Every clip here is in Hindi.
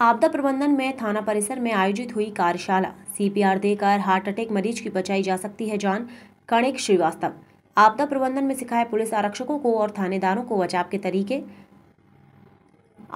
आपदा प्रबंधन में थाना परिसर में आयोजित हुई कार्यशाला सीपीआर देकर हार्ट अटैक मरीज की बचाई जा सकती है जान कणिक श्रीवास्तव आपदा प्रबंधन में सिखाए पुलिस आरक्षकों को और थानेदारों को बचाव के तरीके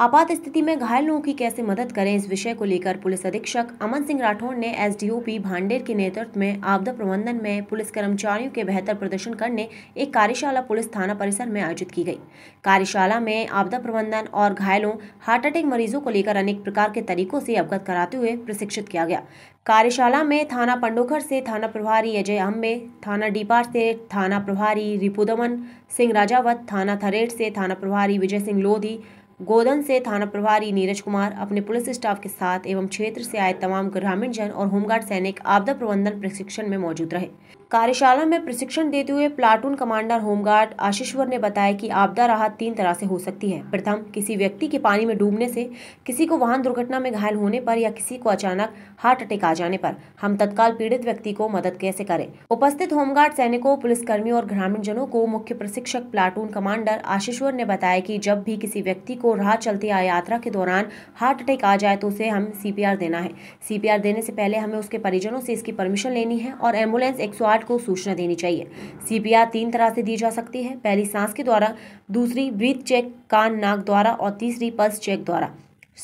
आपात स्थिति में घायल लोगों की कैसे मदद करें इस विषय को लेकर पुलिस अधीक्षक अमन सिंह राठौड़ ने एसडीओपी भांडेर के नेतृत्व में आपदा प्रबंधन में पुलिस कर्मचारियों के बेहतर प्रदर्शन करने एक कार्यशाला पुलिस थाना परिसर में आयोजित की गई कार्यशाला में आपदा प्रबंधन और घायलों हार्ट अटैक मरीजों को लेकर अनेक प्रकार के तरीकों से अवगत कराते हुए प्रशिक्षित किया गया कार्यशाला में थाना पंडोखर से थाना प्रभारी अजय अम्बे थाना डीपार से थाना प्रभारी रिपुदमन सिंह राजावत थाना थरेट से थाना प्रभारी विजय सिंह लोधी गोदन से थाना प्रभारी नीरज कुमार अपने पुलिस स्टाफ के साथ एवं क्षेत्र से आए तमाम ग्रामीण जन और होमगार्ड सैनिक आपदा प्रबंधन प्रशिक्षण में मौजूद रहे कार्यशाला में प्रशिक्षण देते हुए प्लाटून कमांडर होमगार्ड आशीश्वर ने बताया कि आपदा राहत तीन तरह से हो सकती है प्रथम किसी व्यक्ति के पानी में डूबने से किसी को वाहन दुर्घटना में घायल होने पर या किसी को अचानक हार्ट अटैक आ जाने पर हम तत्काल पीड़ित व्यक्ति को मदद कैसे करें उपस्थित होमगार्ड सैनिकों पुलिसकर्मियों और ग्रामीण जनों को मुख्य प्रशिक्षक प्लाटून कमांडर आशीश्वर ने बताया की जब भी किसी व्यक्ति को को राह चलते या यात्रा के दौरान हार्ट अटैक आ जाए तो उसे हम सीपीआर देना है सीपीआर देने से पहले हमें उसके परिजनों से इसकी परमिशन लेनी है और एम्बुलेंस 108 को सूचना देनी चाहिए सीपीआर तीन तरह से दी जा सकती है पहली सांस के द्वारा दूसरी ब्रीथ चेक कान नाक द्वारा और तीसरी पल्स चेक द्वारा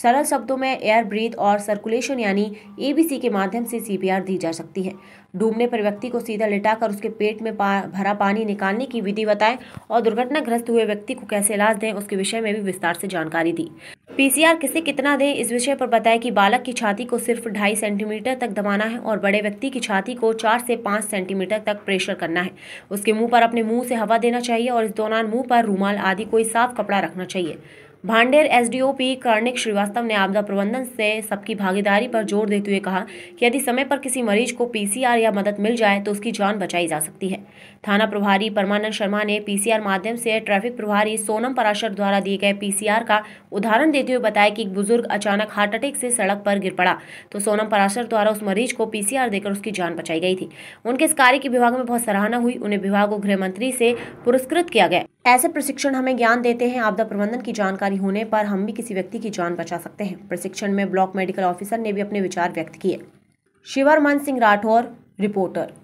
सरल शब्दों में एयर ब्रीथ और सर्कुलेशन यानी एबीसी के माध्यम से सीपीआर दी जा सकती है डूबने पर व्यक्ति को सीधा लिटाकर उसके पेट में पा, भरा पानी निकालने की विधि बताएं और दुर्घटनाग्रस्त हुए व्यक्ति को कैसे इलाज दें उसके विषय में भी विस्तार से जानकारी दी पीसीआर किसे कितना दें इस विषय पर बताया कि बालक की छाती को सिर्फ ढाई सेंटीमीटर तक दबाना है और बड़े व्यक्ति की छाती को चार से पाँच सेंटीमीटर तक प्रेशर करना है उसके मुंह पर अपने मुंह से हवा देना चाहिए और इस दौरान मुंह पर रूमाल आदि कोई साफ कपड़ा रखना चाहिए भांडेर एसडीओपी कार्णिक श्रीवास्तव ने आपदा प्रबंधन से सबकी भागीदारी पर जोर देते हुए कहा कि यदि समय पर किसी मरीज को पीसीआर या मदद मिल जाए तो उसकी जान बचाई जा सकती है थाना प्रभारी परमानंद शर्मा ने पीसीआर माध्यम से ट्रैफिक प्रभारी सोनम पराशर द्वारा दिए गए पीसीआर का उदाहरण देते हुए बताया कि एक बुजुर्ग अचानक हार्ट अटैक से सड़क पर गिर पड़ा तो सोनम पराशर द्वारा उस मरीज को पीसीआर देकर उसकी जान बचाई गई थी उनके इस कार्य की विभाग में बहुत सराहना हुई उन्हें विभाग और गृह मंत्री से पुरस्कृत किया गया ऐसे प्रशिक्षण हमें ज्ञान देते हैं आपदा प्रबंधन की जानकारी होने पर हम भी किसी व्यक्ति की जान बचा सकते हैं प्रशिक्षण में ब्लॉक मेडिकल ऑफिसर ने भी अपने विचार व्यक्त किए शिवर मन सिंह राठौर रिपोर्टर